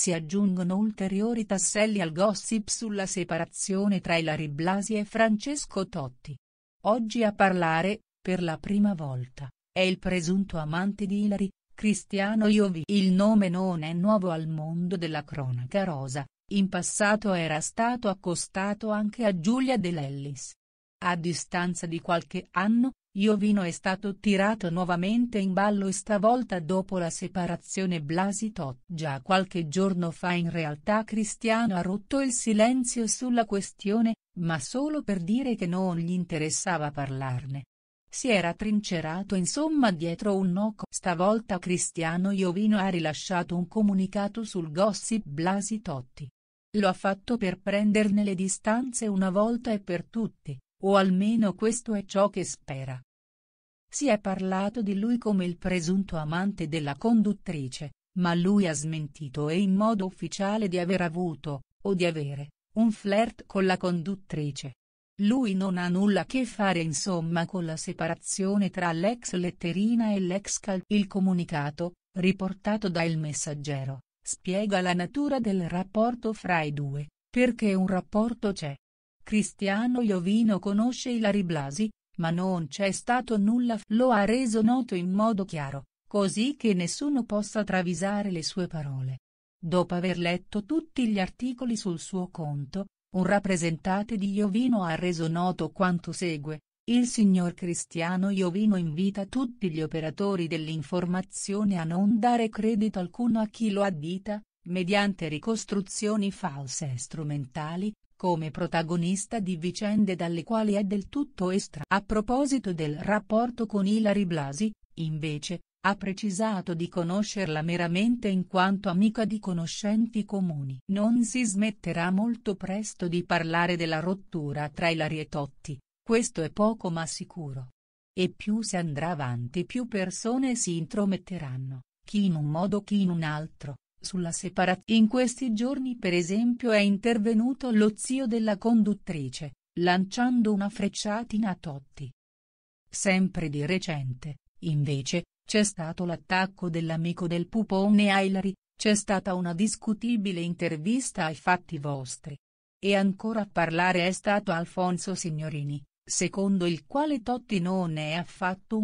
Si aggiungono ulteriori tasselli al gossip sulla separazione tra Ilari Blasi e Francesco Totti. Oggi a parlare, per la prima volta, è il presunto amante di Ilari, Cristiano Iovi. Il nome non è nuovo al mondo della cronaca rosa, in passato era stato accostato anche a Giulia De Lellis. A distanza di qualche anno, Iovino è stato tirato nuovamente in ballo e stavolta dopo la separazione Blasi Blasito. Già qualche giorno fa in realtà Cristiano ha rotto il silenzio sulla questione, ma solo per dire che non gli interessava parlarne. Si era trincerato insomma dietro un noco. Stavolta Cristiano Iovino ha rilasciato un comunicato sul gossip Blasi Totti. Lo ha fatto per prenderne le distanze una volta e per tutti o almeno questo è ciò che spera. Si è parlato di lui come il presunto amante della conduttrice, ma lui ha smentito e in modo ufficiale di aver avuto, o di avere, un flirt con la conduttrice. Lui non ha nulla a che fare insomma con la separazione tra l'ex letterina e l'ex cal. Il comunicato, riportato da Il Messaggero, spiega la natura del rapporto fra i due, perché un rapporto c'è. Cristiano Iovino conosce Ilari Blasi, ma non c'è stato nulla lo ha reso noto in modo chiaro, così che nessuno possa travisare le sue parole. Dopo aver letto tutti gli articoli sul suo conto, un rappresentante di Iovino ha reso noto quanto segue. Il signor Cristiano Iovino invita tutti gli operatori dell'informazione a non dare credito alcuno a chi lo addita, mediante ricostruzioni false e strumentali, come protagonista di vicende dalle quali è del tutto estra. A proposito del rapporto con Ilari Blasi, invece, ha precisato di conoscerla meramente in quanto amica di conoscenti comuni. Non si smetterà molto presto di parlare della rottura tra Ilari e Totti, questo è poco ma sicuro. E più si andrà avanti più persone si intrometteranno, chi in un modo chi in un altro. Sulla separat in questi giorni per esempio è intervenuto lo zio della conduttrice, lanciando una frecciatina a Totti. Sempre di recente, invece, c'è stato l'attacco dell'amico del pupone a Ilari, c'è stata una discutibile intervista ai fatti vostri. E ancora a parlare è stato Alfonso Signorini, secondo il quale Totti non è affatto un